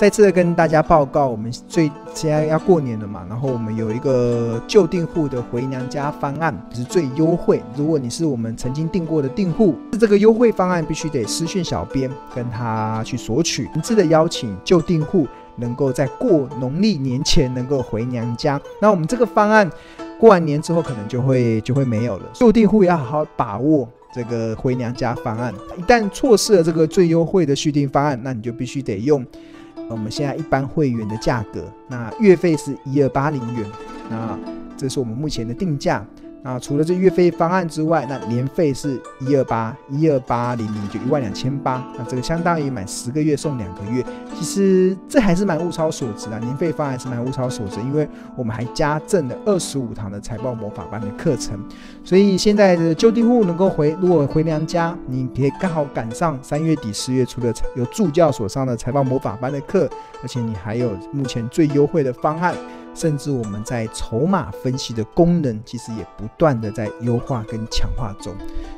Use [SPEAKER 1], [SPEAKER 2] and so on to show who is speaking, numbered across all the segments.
[SPEAKER 1] 再次跟大家报告，我们最现在要过年了嘛，然后我们有一个旧订户的回娘家方案是最优惠。如果你是我们曾经订过的订户，这个优惠方案必须得私讯小编跟他去索取。诚挚的邀请旧订户能够在过农历年前能够回娘家，那我们这个方案过完年之后可能就会就会没有了。旧订户要好好把握这个回娘家方案，一旦错失了这个最优惠的续订方案，那你就必须得用。我们现在一般会员的价格，那月费是一二八零元，那这是我们目前的定价。那除了这月费方案之外，那年费是一二八一二八零零，就一万两千八。那这个相当于买十个月送两个月，其实这还是蛮物超所值的。年费方案还是蛮物超所值，因为我们还加赠了二十五堂的财报魔法班的课程。所以现在的旧地户能够回，如果回娘家，你可以刚好赶上三月底四月初的有助教所上的财报魔法班的课，而且你还有目前最优惠的方案。甚至我们在筹码分析的功能，其实也不断的在优化跟强化中，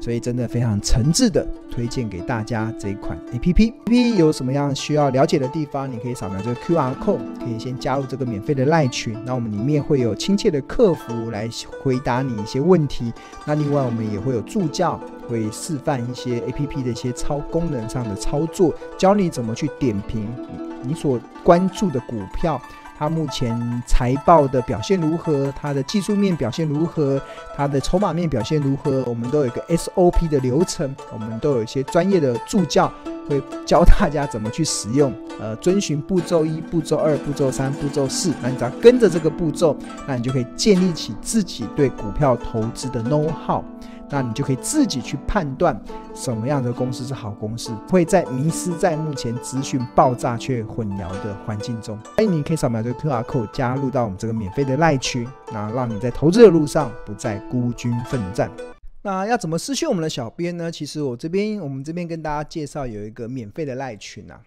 [SPEAKER 1] 所以真的非常诚挚的推荐给大家这一款 A P P。A P P 有什么样需要了解的地方，你可以扫描这个 Q R code，可以先加入这个免费的赖群，那我们里面会有亲切的客服来回答你一些问题。那另外我们也会有助教会示范一些 A P P 的一些超功能上的操作，教你怎么去点评你所关注的股票。它目前财报的表现如何？它的技术面表现如何？它的筹码面表现如何？我们都有一个 SOP 的流程，我们都有一些专业的助教会教大家怎么去使用。呃，遵循步骤一、步骤二、步骤三、步骤四，那你只要跟着这个步骤，那你就可以建立起自己对股票投资的 know how。那你就可以自己去判断什么样的公司是好公司，会在迷失在目前资讯爆炸却混淆的环境中。欢迎你可以扫描这个 QR code 加入到我们这个免费的赖群，那让你在投资的路上不再孤军奋战。那要怎么私去我们的小编呢？其实我这边，我们这边跟大家介绍有一个免费的赖群啊。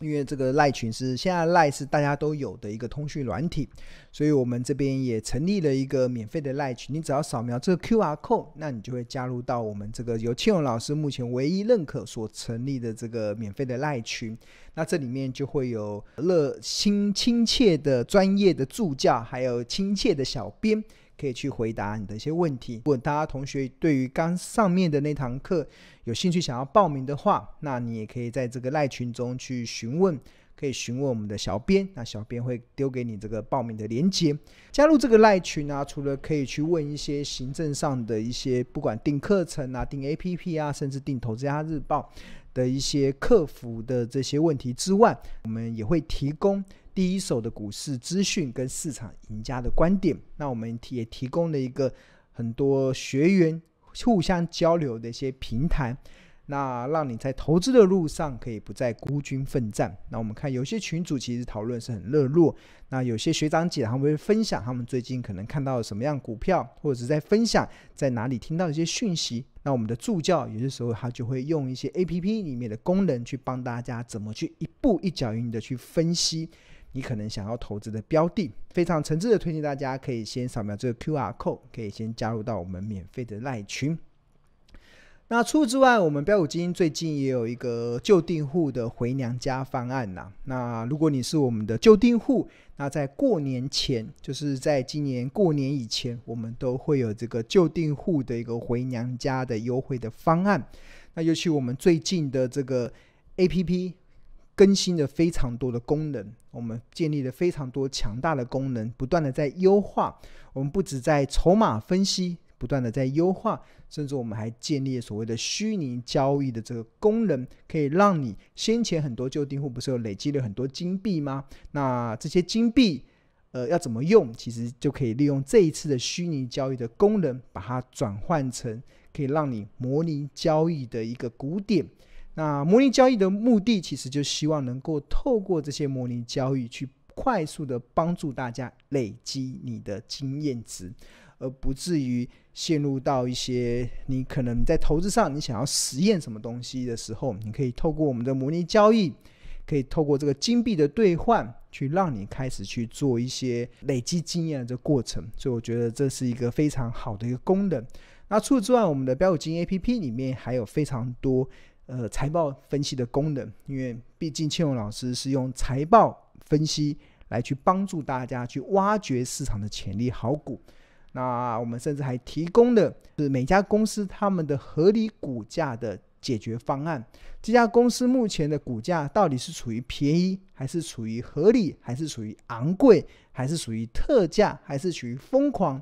[SPEAKER 1] 因为这个赖群是现在赖是大家都有的一个通讯软体，所以我们这边也成立了一个免费的赖群。你只要扫描这个 Q R code，那你就会加入到我们这个由庆荣老师目前唯一认可所成立的这个免费的赖群。那这里面就会有热心、亲切的专业的助教，还有亲切的小编。可以去回答你的一些问题。如果大家同学对于刚上面的那堂课有兴趣，想要报名的话，那你也可以在这个赖群中去询问，可以询问我们的小编，那小编会丢给你这个报名的链接。加入这个赖群啊，除了可以去问一些行政上的一些，不管订课程啊、订 APP 啊，甚至订《投资家日报》的一些客服的这些问题之外，我们也会提供。第一手的股市资讯跟市场赢家的观点，那我们也提供了一个很多学员互相交流的一些平台，那让你在投资的路上可以不再孤军奋战。那我们看有些群主其实讨论是很热络，那有些学长姐他们分享他们最近可能看到什么样股票，或者是在分享在哪里听到一些讯息。那我们的助教有些时候他就会用一些 A P P 里面的功能去帮大家怎么去一步一脚印的去分析。你可能想要投资的标的，非常诚挚的推荐大家，可以先扫描这个 Q R code，可以先加入到我们免费的赖群。那除此之外，我们标股基金最近也有一个旧订户的回娘家方案呐。那如果你是我们的旧订户，那在过年前，就是在今年过年以前，我们都会有这个旧订户的一个回娘家的优惠的方案。那尤其我们最近的这个 A P P。更新了非常多的功能，我们建立了非常多强大的功能，不断的在优化。我们不止在筹码分析，不断的在优化，甚至我们还建立所谓的虚拟交易的这个功能，可以让你先前很多旧订户不是有累积了很多金币吗？那这些金币，呃，要怎么用？其实就可以利用这一次的虚拟交易的功能，把它转换成可以让你模拟交易的一个古典。那模拟交易的目的，其实就希望能够透过这些模拟交易，去快速的帮助大家累积你的经验值，而不至于陷入到一些你可能在投资上你想要实验什么东西的时候，你可以透过我们的模拟交易，可以透过这个金币的兑换，去让你开始去做一些累积经验的这过程。所以我觉得这是一个非常好的一个功能。那除此之外，我们的标有金 A P P 里面还有非常多。呃，财报分析的功能，因为毕竟庆荣老师是用财报分析来去帮助大家去挖掘市场的潜力好股。那我们甚至还提供的是每家公司他们的合理股价的解决方案。这家公司目前的股价到底是处于便宜，还是处于合理，还是处于昂贵，还是属于特价，还是属于疯狂？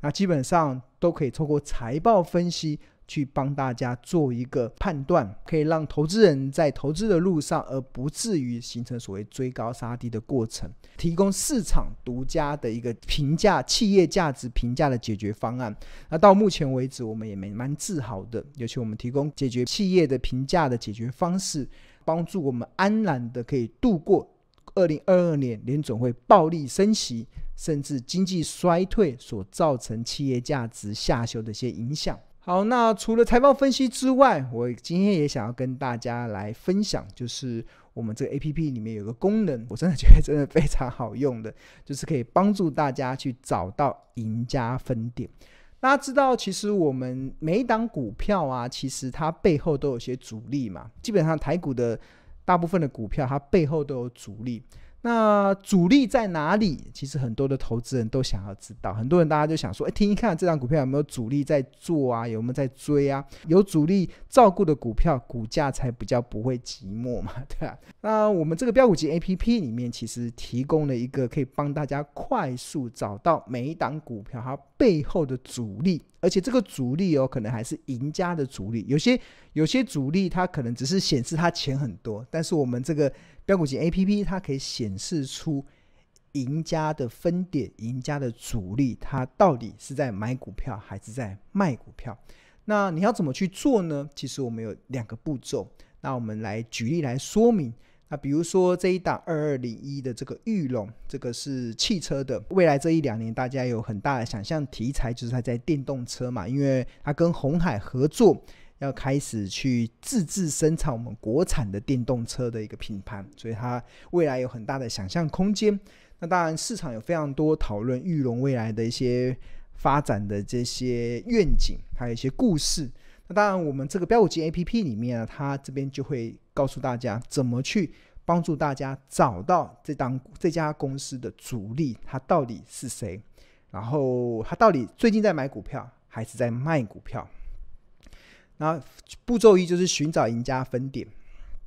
[SPEAKER 1] 那基本上都可以透过财报分析。去帮大家做一个判断，可以让投资人，在投资的路上，而不至于形成所谓追高杀低的过程，提供市场独家的一个评价企业价值评价的解决方案。那到目前为止，我们也没蛮自豪的，尤其我们提供解决企业的评价的解决方式，帮助我们安然的可以度过二零二二年联总会暴力升息，甚至经济衰退所造成企业价值下修的一些影响。好，那除了财报分析之外，我今天也想要跟大家来分享，就是我们这个 A P P 里面有个功能，我真的觉得真的非常好用的，就是可以帮助大家去找到赢家分点。大家知道，其实我们每一档股票啊，其实它背后都有些阻力嘛。基本上台股的大部分的股票，它背后都有阻力。那主力在哪里？其实很多的投资人都想要知道。很多人大家就想说，哎，听一看这张股票有没有主力在做啊，有没有在追啊？有主力照顾的股票，股价才比较不会寂寞嘛，对吧？那我们这个标股级 A P P 里面，其实提供了一个可以帮大家快速找到每一档股票它背后的主力。而且这个主力哦，可能还是赢家的主力。有些有些主力，它可能只是显示它钱很多，但是我们这个标股型 A P P，它可以显示出赢家的分点、赢家的主力，它到底是在买股票还是在卖股票？那你要怎么去做呢？其实我们有两个步骤，那我们来举例来说明。那比如说这一档二二零一的这个玉龙，这个是汽车的，未来这一两年大家有很大的想象题材，就是它在电动车嘛，因为它跟红海合作，要开始去自制生产我们国产的电动车的一个品牌，所以它未来有很大的想象空间。那当然市场有非常多讨论玉龙未来的一些发展的这些愿景，还有一些故事。那当然我们这个标五金 A P P 里面啊，它这边就会。告诉大家怎么去帮助大家找到这当这家公司的主力，他到底是谁？然后他到底最近在买股票还是在卖股票？然后步骤一就是寻找赢家分点，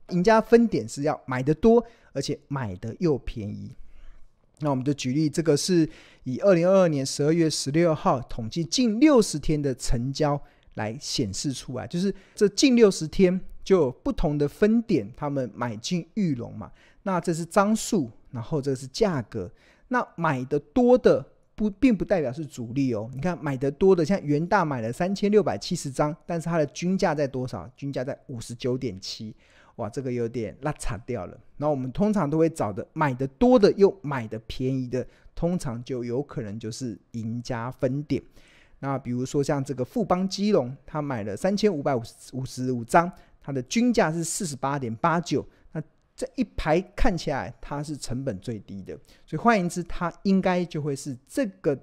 [SPEAKER 1] 赢家分点是要买的多，而且买的又便宜。那我们就举例，这个是以二零二二年十二月十六号统计近六十天的成交来显示出来，就是这近六十天。就不同的分点，他们买进玉龙嘛，那这是张数，然后这是价格。那买的多的不并不代表是主力哦。你看买的多的，像元大买了三千六百七十张，但是它的均价在多少？均价在五十九点七，哇，这个有点拉惨掉了。那我们通常都会找的买的多的又买的便宜的，通常就有可能就是赢家分点。那比如说像这个富邦基隆，他买了三千五百五十五张。它的均价是四十八点八九，那这一排看起来它是成本最低的，所以换言之，它应该就会是这个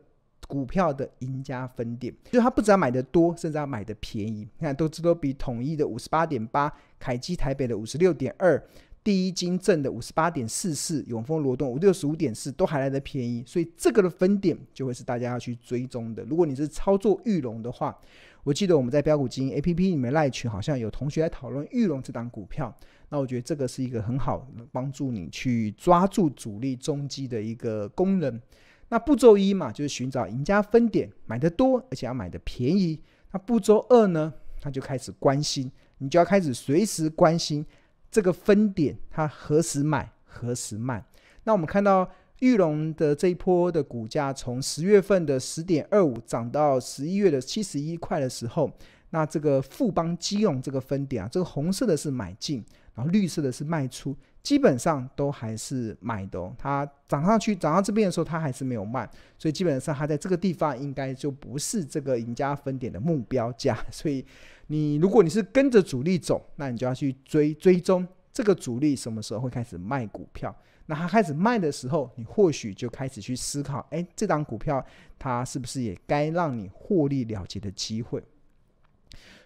[SPEAKER 1] 股票的赢家分点，就是它不只要买的多，甚至要买的便宜。你看，都都比统一的五十八点八，凯基台北的五十六点二，第一金正的五十八点四四，永丰罗东五六十五点四，都还来的便宜，所以这个的分点就会是大家要去追踪的。如果你是操作玉龙的话，我记得我们在标股基金 A P P 里面赖群好像有同学在讨论玉龙这档股票，那我觉得这个是一个很好帮助你去抓住主力中基的一个功能。那步骤一嘛，就是寻找赢家分点，买的多而且要买的便宜。那步骤二呢，他就开始关心，你就要开始随时关心这个分点，它何时买何时卖。那我们看到。玉龙的这一波的股价从十月份的十点二五涨到十一月的七十一块的时候，那这个富邦基用这个分点啊，这个红色的是买进，然后绿色的是卖出，基本上都还是买的哦。它涨上去，涨到这边的时候，它还是没有卖，所以基本上它在这个地方应该就不是这个赢家分点的目标价。所以你如果你是跟着主力走，那你就要去追追踪这个主力什么时候会开始卖股票。那它开始卖的时候，你或许就开始去思考：哎，这张股票它是不是也该让你获利了结的机会？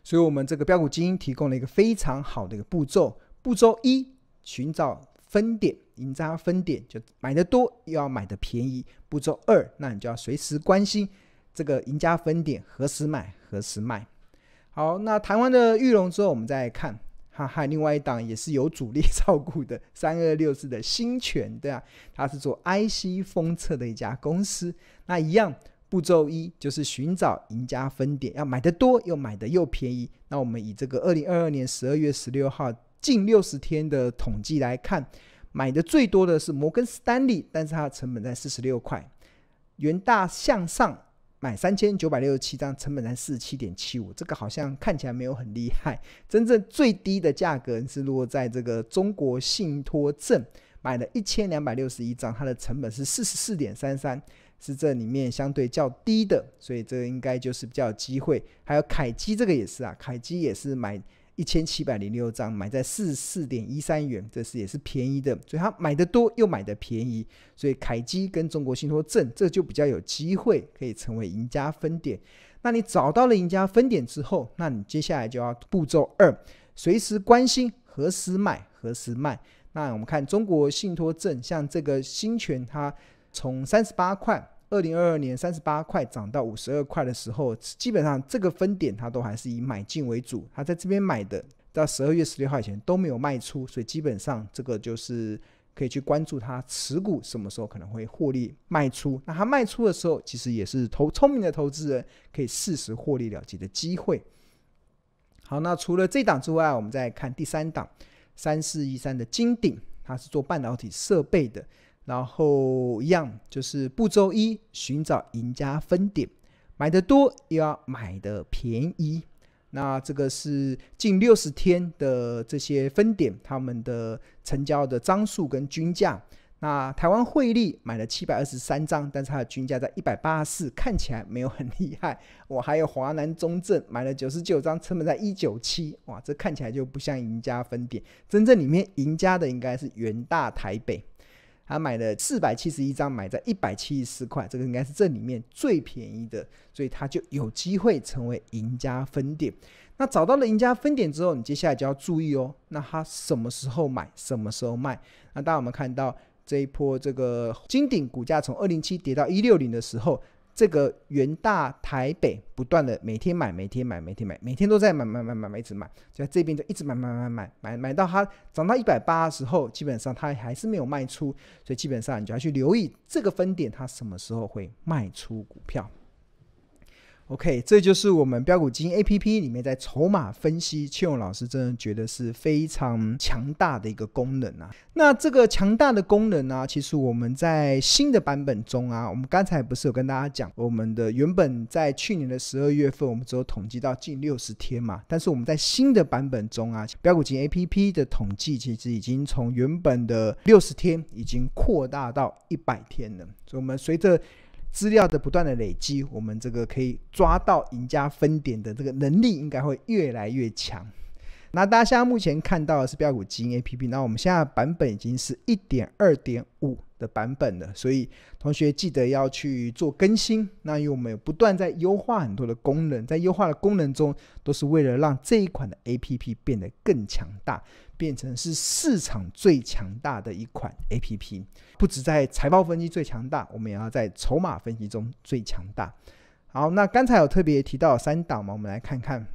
[SPEAKER 1] 所以，我们这个标股精英提供了一个非常好的一个步骤：步骤一，寻找分点，赢家分点就买的多，又要买的便宜；步骤二，那你就要随时关心这个赢家分点何时买，何时卖。好，那谈完的玉龙之后，我们再来看。还另外一档也是有主力 照顾的三二六四的新权，对啊，他是做 IC 封测的一家公司。那一样步骤一就是寻找赢家分点，要买的多又买的又便宜。那我们以这个二零二二年十二月十六号近六十天的统计来看，买的最多的是摩根士丹利，但是它的成本在四十六块，元大向上。买三千九百六十七张，成本才四七点七五，这个好像看起来没有很厉害。真正最低的价格是落在这个中国信托证买了一千两百六十一张，它的成本是四十四点三三，是这里面相对较低的，所以这个应该就是比较有机会。还有凯基这个也是啊，凯基也是买。一千七百零六张，买在四十四点一三元，这是也是便宜的，所以他买的多又买的便宜，所以凯基跟中国信托证这就比较有机会可以成为赢家分点。那你找到了赢家分点之后，那你接下来就要步骤二，随时关心何时买何时卖。那我们看中国信托证，像这个新权它从三十八块。二零二二年三十八块涨到五十二块的时候，基本上这个分点它都还是以买进为主，它在这边买的到十二月十六号以前都没有卖出，所以基本上这个就是可以去关注它持股什么时候可能会获利卖出。那它卖出的时候，其实也是投聪明的投资人可以适时获利了结的机会。好，那除了这档之外，我们再看第三档三四一三的金鼎，它是做半导体设备的。然后一样，就是步骤一，寻找赢家分点，买的多又要买的便宜。那这个是近六十天的这些分点，他们的成交的张数跟均价。那台湾汇利买了七百二十三张，但是它的均价在一百八十四，看起来没有很厉害。我还有华南中证买了九十九张，成本在一九七，哇，这看起来就不像赢家分点。真正里面赢家的应该是元大台北。他买了四百七十一张，买在一百七十四块，这个应该是这里面最便宜的，所以他就有机会成为赢家分点。那找到了赢家分点之后，你接下来就要注意哦，那他什么时候买，什么时候卖？那当我们看到这一波这个金鼎股价从二零七跌到一六零的时候。这个元大台北不断的每天买，每天买，每天买，每天都在买买买买买，一直买，就在这边就一直买买买买买，买到它涨到一百八的时候，基本上它还是没有卖出，所以基本上你就要去留意这个分点，它什么时候会卖出股票。OK，这就是我们标股金 A P P 里面在筹码分析，庆勇老师真的觉得是非常强大的一个功能啊。那这个强大的功能呢，其实我们在新的版本中啊，我们刚才不是有跟大家讲，我们的原本在去年的十二月份，我们只有统计到近六十天嘛。但是我们在新的版本中啊，标股金 A P P 的统计其实已经从原本的六十天已经扩大到一百天了，所以我们随着资料的不断的累积，我们这个可以抓到赢家分点的这个能力，应该会越来越强。那大家现在目前看到的是标股基因 A P P，那我们现在版本已经是一点二点五的版本了，所以同学记得要去做更新。那因为我们有不断在优化很多的功能，在优化的功能中，都是为了让这一款的 A P P 变得更强大，变成是市场最强大的一款 A P P，不止在财报分析最强大，我们也要在筹码分析中最强大。好，那刚才有特别提到三档嘛，我们来看看。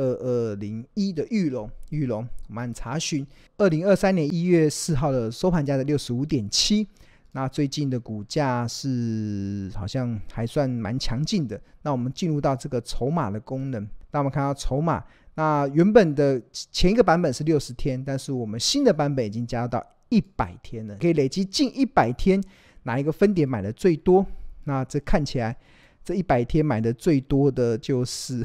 [SPEAKER 1] 二二零一的玉龙，玉龙，我们查询二零二三年一月四号的收盘价的六十五点七。那最近的股价是好像还算蛮强劲的。那我们进入到这个筹码的功能，那我们看到筹码，那原本的前一个版本是六十天，但是我们新的版本已经加到一百天了，可以累积近一百天哪一个分点买的最多？那这看起来这一百天买的最多的就是。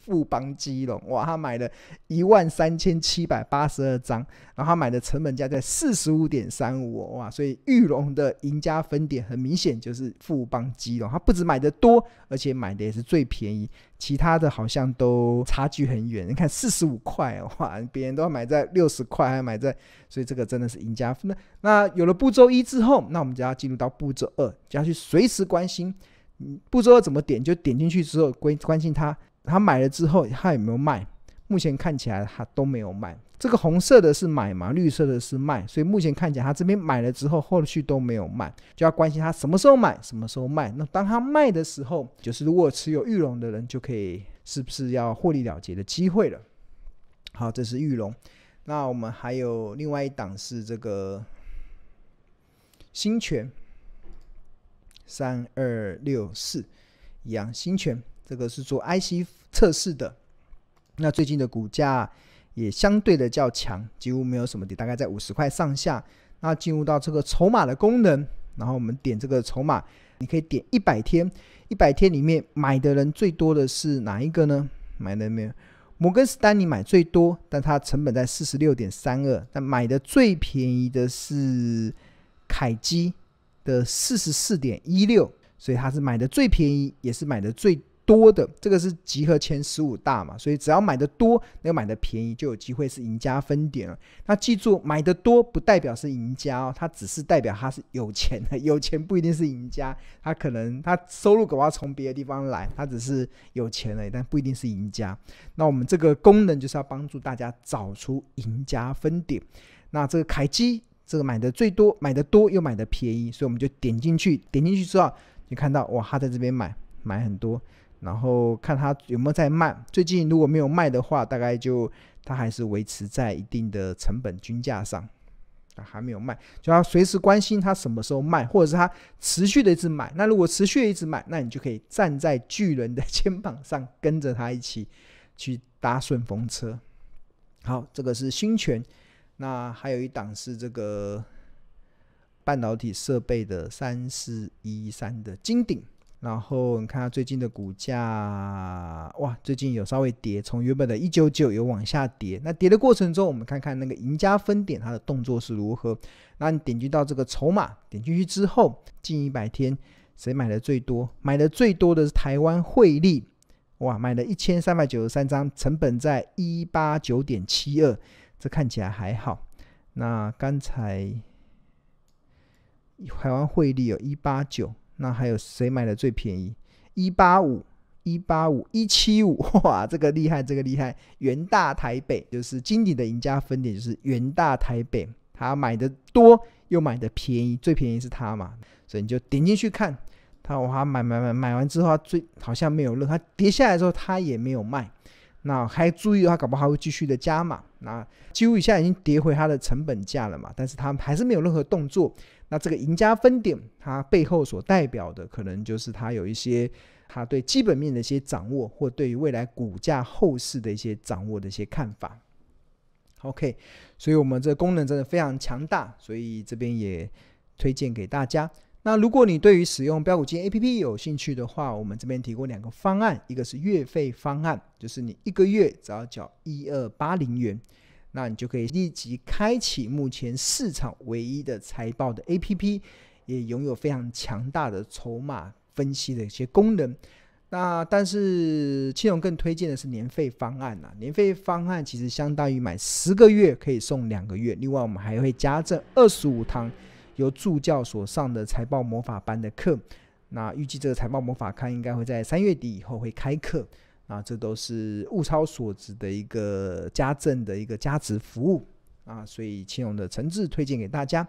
[SPEAKER 1] 富邦基隆，哇，他买了一万三千七百八十二张，然后他买的成本价在四十五点三五，哇，所以玉龙的赢家分点很明显就是富邦基隆，他不止买的多，而且买的也是最便宜，其他的好像都差距很远。你看四十五块，哇，别人都要买在六十块，还买在，所以这个真的是赢家分那有了步骤一之后，那我们就要进入到步骤二，就要去随时关心，步骤二怎么点就点进去之后关关心它。他买了之后，他有没有卖？目前看起来他都没有卖。这个红色的是买嘛，绿色的是卖，所以目前看起来他这边买了之后，后续都没有卖，就要关心他什么时候买，什么时候卖。那当他卖的时候，就是如果持有玉龙的人就可以，是不是要获利了结的机会了？好，这是玉龙。那我们还有另外一档是这个新泉三二六四，杨新泉。这个是做 IC 测试的，那最近的股价也相对的较强，几乎没有什么跌，大概在五十块上下。那进入到这个筹码的功能，然后我们点这个筹码，你可以点一百天，一百天里面买的人最多的是哪一个呢？买的没有？摩根士丹利买最多，但它成本在四十六点三二，但买的最便宜的是凯基的四十四点一六，所以它是买的最便宜，也是买的最。多的这个是集合前十五大嘛，所以只要买的多，又买的便宜，就有机会是赢家分点了。那记住，买的多不代表是赢家哦，它只是代表他是有钱的。有钱不一定是赢家，他可能他收入主要从别的地方来，他只是有钱了，但不一定是赢家。那我们这个功能就是要帮助大家找出赢家分点。那这个凯基，这个买的最多，买的多又买的便宜，所以我们就点进去，点进去之后，你看到哇，他在这边买买很多。然后看它有没有在卖，最近如果没有卖的话，大概就它还是维持在一定的成本均价上，还没有卖，就要随时关心它什么时候卖，或者是它持续的一直买。那如果持续的一直买，那你就可以站在巨人的 肩膀上，跟着他一起去搭顺风车。好，这个是新泉，那还有一档是这个半导体设备的三四一三的金鼎。然后你看它最近的股价，哇，最近有稍微跌，从原本的199有往下跌。那跌的过程中，我们看看那个赢家分点它的动作是如何。那你点击到这个筹码，点进去之后，近一百天谁买的最多？买的最多的是台湾汇利，哇，买了一千三百九十三张，成本在一八九点七二，这看起来还好。那刚才台湾汇利有一八九。那还有谁买的最便宜？一八五、一八五、一七五，哇，这个厉害，这个厉害！元大台北就是经典的赢家分点，就是元大台北，他买的多又买的便宜，最便宜是他嘛，所以你就点进去看。他哇，买买买，买完之后他最好像没有落，他跌下来之后他也没有卖。那还注意的话，搞不好会继续的加码。那几乎一下已经跌回它的成本价了嘛，但是它还是没有任何动作。那这个赢家分点，它背后所代表的，可能就是它有一些它对基本面的一些掌握，或对于未来股价后市的一些掌握的一些看法。OK，所以我们这功能真的非常强大，所以这边也推荐给大家。那如果你对于使用标股金 APP 有兴趣的话，我们这边提供两个方案，一个是月费方案，就是你一个月只要缴一二八零元。那你就可以立即开启目前市场唯一的财报的 APP，也拥有非常强大的筹码分析的一些功能。那但是青龙更推荐的是年费方案呐，年费方案其实相当于买十个月可以送两个月，另外我们还会加赠二十五堂由助教所上的财报魔法班的课。那预计这个财报魔法课应该会在三月底以后会开课。啊，这都是物超所值的一个家政的一个家值服务啊，所以青龙的诚挚推荐给大家。